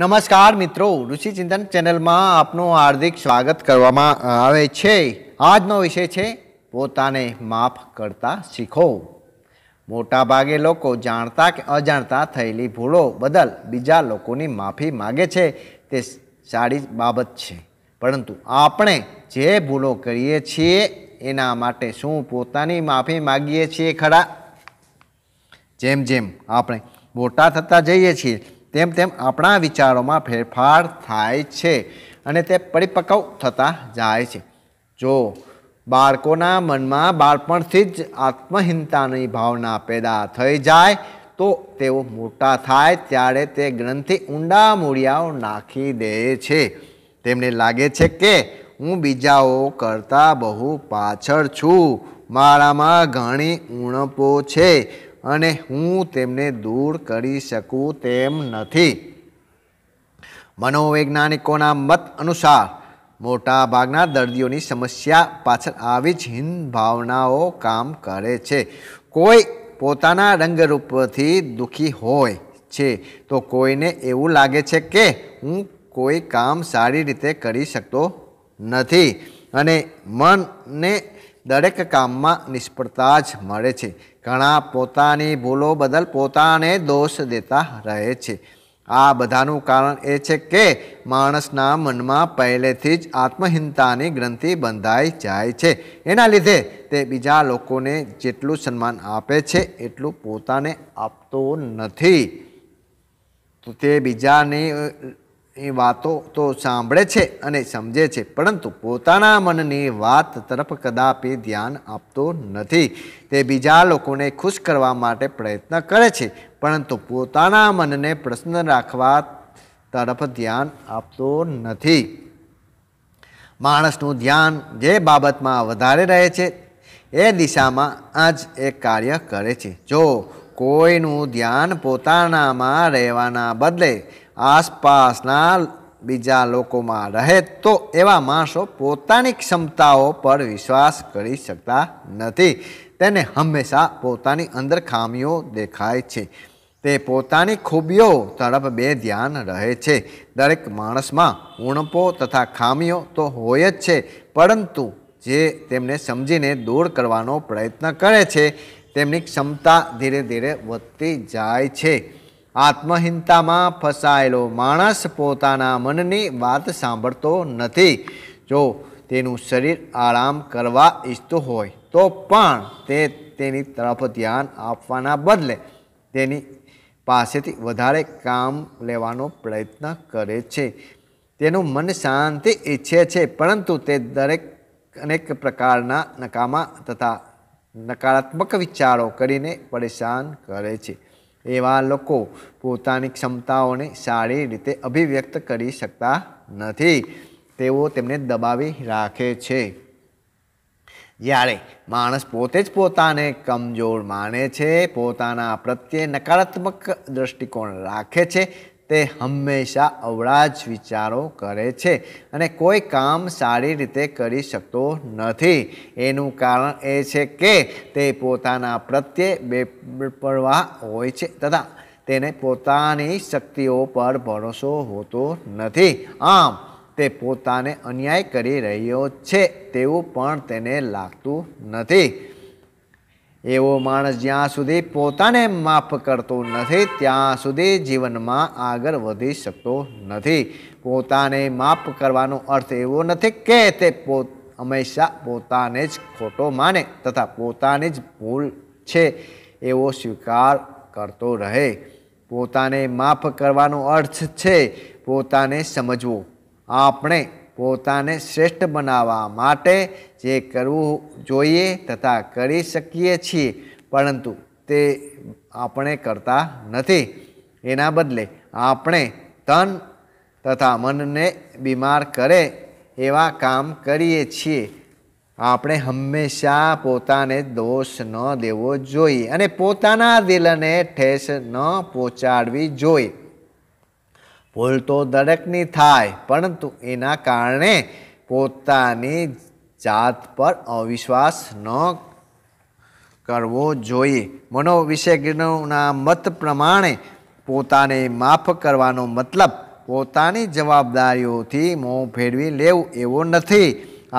નમસ્કાર મિત્રો ઋષિ ચિંતન ચેનલમાં આપનું હાર્દિક સ્વાગત કરવામાં આવે છે આજનો વિષય છે પોતાને માફ કરતા શીખો મોટાભાગે લોકો જાણતા કે અજાણતા થયેલી ભૂલો બદલ બીજા લોકોની માફી માગે છે તે સારી બાબત છે પરંતુ આપણે જે ભૂલો કરીએ છીએ એના માટે શું પોતાની માફી માગીએ છીએ ખરા જેમ જેમ આપણે મોટા થતા જઈએ છીએ તેમ તેમ આપણા વિચારોમાં ફેરફાર થાય છે અને તે પરિપક્વ થતા જાય છે જો બાળકોના મનમાં બાળપણથી જ આત્મહીનતાની ભાવના પેદા થઈ જાય તો તેઓ મોટા થાય ત્યારે તે ગ્રંથિ ઊંડા મૂળિયાઓ નાખી દે છે તેમને લાગે છે કે હું બીજાઓ કરતાં બહુ પાછળ છું મારામાં ઘણી ઉણપો છે અને હું તેમને દૂર કરી શકું તેમ નથી મનોવૈજ્ઞાનિકોના મત અનુસાર મોટા ભાગના દર્દીઓની સમસ્યા પાછળ આવી જ હિન ભાવનાઓ કામ કરે છે કોઈ પોતાના રંગરૂપથી દુઃખી હોય છે તો કોઈને એવું લાગે છે કે હું કોઈ કામ સારી રીતે કરી શકતો નથી અને મનને દરેક કામમાં નિષ્ફળતા જ મળે છે ઘણા પોતાની ભૂલો બદલ પોતાને દોષ દેતા રહે છે આ બધાનું કારણ એ છે કે માણસના મનમાં પહેલેથી જ આત્મહીનતાની ગ્રંથિ બંધાઈ જાય છે એના લીધે તે બીજા લોકોને જેટલું સન્માન આપે છે એટલું પોતાને આપતો નથી તો તે બીજાની એ વાતો તો સાંભળે છે અને સમજે છે પરંતુ પોતાના મનની વાત તરફ કદાપી ધ્યાન આપતો નથી તે બીજા લોકોને ખુશ કરવા માટે પ્રયત્ન કરે છે પરંતુ પોતાના મનને પ્રશ્ન રાખવા તરફ ધ્યાન આપતો નથી માણસનું ધ્યાન જે બાબતમાં વધારે રહે છે એ દિશામાં આજ એ કાર્ય કરે છે જો કોઈનું ધ્યાન પોતાનામાં રહેવાના બદલે આસપાસના બીજા લોકોમાં રહે તો એવા માણસો પોતાની ક્ષમતાઓ પર વિશ્વાસ કરી શકતા નથી તેને હંમેશા પોતાની અંદર ખામીઓ દેખાય છે તે પોતાની ખૂબીઓ તરફ બે ધ્યાન રહે છે દરેક માણસમાં ઉણપો તથા ખામીઓ તો હોય જ છે પરંતુ જે તેમને સમજીને દૂર કરવાનો પ્રયત્ન કરે છે તેમની ક્ષમતા ધીરે ધીરે વધતી જાય છે આત્મહીનતામાં ફસાયેલો માણસ પોતાના મનની વાત સાંભળતો નથી જો તેનું શરીર આરામ કરવા ઈચ્છતું હોય તો પણ તે તેની તરફ ધ્યાન આપવાના બદલે તેની પાસેથી વધારે કામ લેવાનો પ્રયત્ન કરે છે તેનું મન શાંતિ ઈચ્છે છે પરંતુ તે દરેક અનેક પ્રકારના નકામા તથા નકારાત્મક વિચારો કરીને પરેશાન કરે છે એવા લોકો પોતાની ક્ષમતાઓને સારી રીતે અભિવ્યક્ત કરી શકતા નથી તેઓ તેમને દબાવી રાખે છે જ્યારે માણસ પોતે જ પોતાને કમજોર માને છે પોતાના પ્રત્યે નકારાત્મક દ્રષ્ટિકોણ રાખે છે તે હંમેશા અવળા જ વિચારો કરે છે અને કોઈ કામ સારી રીતે કરી શકતો નથી એનું કારણ એ છે કે તે પોતાના પ્રત્યે બેપરવાહ હોય છે તથા તેને પોતાની શક્તિઓ પર ભરોસો હોતો નથી આમ તે પોતાને અન્યાય કરી રહ્યો છે તેવું પણ તેને લાગતું નથી એવો માણસ જ્યાં સુધી પોતાને માફ કરતો નથી ત્યાં સુધી જીવનમાં આગળ વધી શકતો નથી પોતાને માફ કરવાનો અર્થ એવો નથી કે તે પોત હંમેશા પોતાને જ ખોટો માને તથા પોતાની જ ભૂલ છે એવો સ્વીકાર કરતો રહે પોતાને માફ કરવાનો અર્થ છે પોતાને સમજવું આપણે પોતાને શ્રેષ્ઠ બનાવવા માટે જે કરવું જોઈએ તથા કરી શકીએ છીએ પરંતુ તે આપણે કરતા નથી એના બદલે આપણે તન તથા મનને બીમાર કરે એવા કામ કરીએ છીએ આપણે હંમેશા પોતાને દોષ ન દેવો જોઈએ અને પોતાના દિલને ઠેસ ન પહોંચાડવી જોઈએ ભૂલ તો દરેકની થાય પરંતુ એના કારણે પોતાની જાત પર અવિશ્વાસ ન કરવો જોઈએ મનોવિશેષજ્ઞના મત પ્રમાણે પોતાને માફ કરવાનો મતલબ પોતાની જવાબદારીઓથી મોં ફેરવી લેવું એવો નથી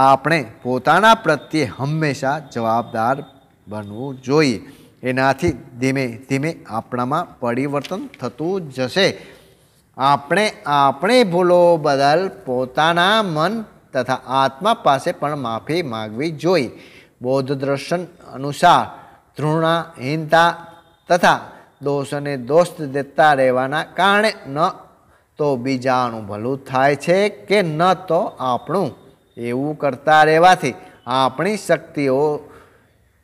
આપણે પોતાના પ્રત્યે હંમેશા જવાબદાર બનવું જોઈએ એનાથી ધીમે ધીમે આપણામાં પરિવર્તન થતું જશે આપણે આપણે ભૂલો બદલ પોતાના મન તથા આત્મા પાસે પણ માફી માગવી જોઈએ બૌદ્ધ દર્શન અનુસાર ધૃણા તથા દોષને દોષ દેતા રહેવાના કારણે ન તો બીજાનું ભલું થાય છે કે ન તો આપણું એવું કરતા રહેવાથી આપણી શક્તિઓ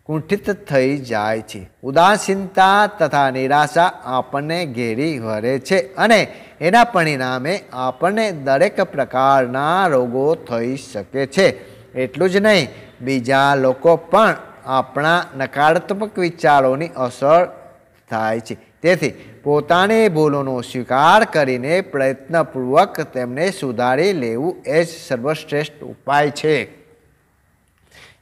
કુંઠિત થઈ જાય છે ઉદાસીનતા તથા નિરાશા આપણને ઘેરી વરે છે અને એના પરિણામે આપણને દરેક પ્રકારના રોગો થઈ શકે છે એટલું જ નહીં બીજા લોકો પણ આપણા નકારાત્મક વિચારોની અસર થાય છે તેથી પોતાની ભૂલોનો સ્વીકાર કરીને પ્રયત્નપૂર્વક તેમને સુધારી લેવું એ જ સર્વશ્રેષ્ઠ ઉપાય છે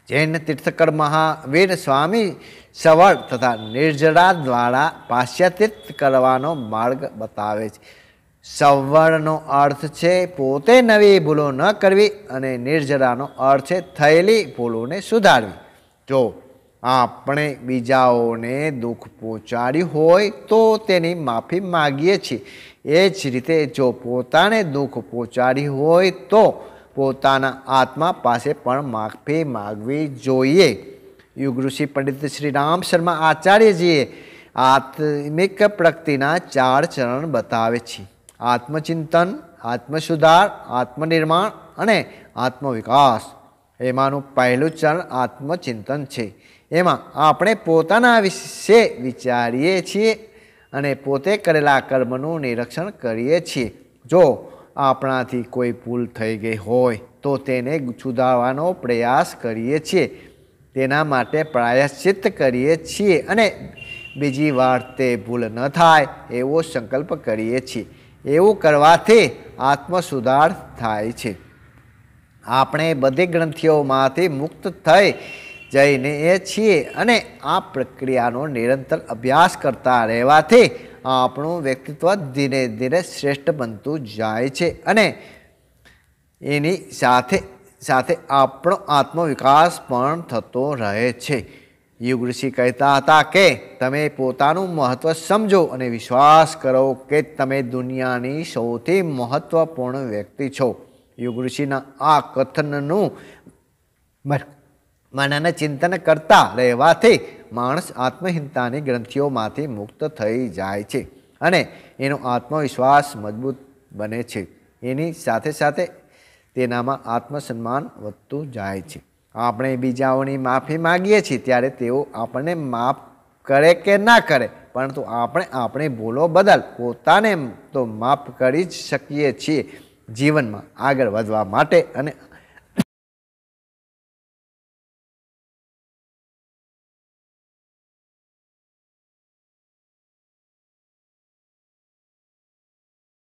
જૈન તીર્થકર મહાવીર સ્વામી સવળ તથા નિર્જરા દ્વારા પાશ્ચાત્ય કરવાનો માર્ગ બતાવે છે સવર્ણનો અર્થ છે પોતે નવી ભૂલો ન કરવી અને નિર્જરાનો અર્થ છે થયેલી ભૂલોને સુધારવી જો આપણે બીજાઓને દુઃખ પહોંચાડ્યું હોય તો તેની માફી માગીએ છીએ એ જ રીતે જો પોતાને દુઃખ પહોંચાડ્યું હોય તો પોતાના આત્મા પાસે પણ માફી માગવી જોઈએ યુગ પંડિત શ્રી રામ શર્મા આચાર્યજીએ આત્મિક પ્રગતિના ચાર ચરણ બતાવે છે આત્મચિંતન આત્મસુધાર આત્મનિર્માણ અને આત્મવિકાસ એમાંનું પહેલું ચરણ આત્મચિંતન છે એમાં આપણે પોતાના વિશે વિચારીએ છીએ અને પોતે કરેલા કર્મનું નિરીક્ષણ કરીએ છીએ જો આપણાથી કોઈ ભૂલ થઈ ગઈ હોય તો તેને સુધારવાનો પ્રયાસ કરીએ છીએ તેના માટે પ્રાયશ્ચિત કરીએ છીએ અને બીજી વાર તે ભૂલ ન થાય એવો સંકલ્પ કરીએ છીએ એવું કરવાથી આત્મસુધાર થાય છે આપણે બધી ગ્રંથિઓમાંથી મુક્ત થઈ જઈને એ છીએ અને આ પ્રક્રિયાનો નિરંતર અભ્યાસ કરતા રહેવાથી આપણું વ્યક્તિત્વ ધીરે ધીરે શ્રેષ્ઠ બનતું જાય છે અને એની સાથે સાથે આપણો આત્મવિકાસ પણ થતો રહે છે યુગ ઋષિ કહેતા હતા કે તમે પોતાનું મહત્ત્વ સમજો અને વિશ્વાસ કરો કે તમે દુનિયાની સૌથી મહત્ત્વપૂર્ણ વ્યક્તિ છો યુગ ઋષિના આ કથનનું મનને ચિંતન કરતા રહેવાથી માણસ આત્મહીનતાની ગ્રંથિઓમાંથી મુક્ત થઈ જાય છે અને એનો આત્મવિશ્વાસ મજબૂત બને છે એની સાથે સાથે તેનામાં આત્મસન્માન વધતું જાય છે આપણે બીજાઓની માફી માગીએ છીએ ત્યારે તેઓ આપણને માફ કરે કે ના કરે પરંતુ આપણે આપણી ભૂલો બદલ પોતાને તો માફ કરી જ શકીએ છીએ જીવનમાં આગળ વધવા માટે અને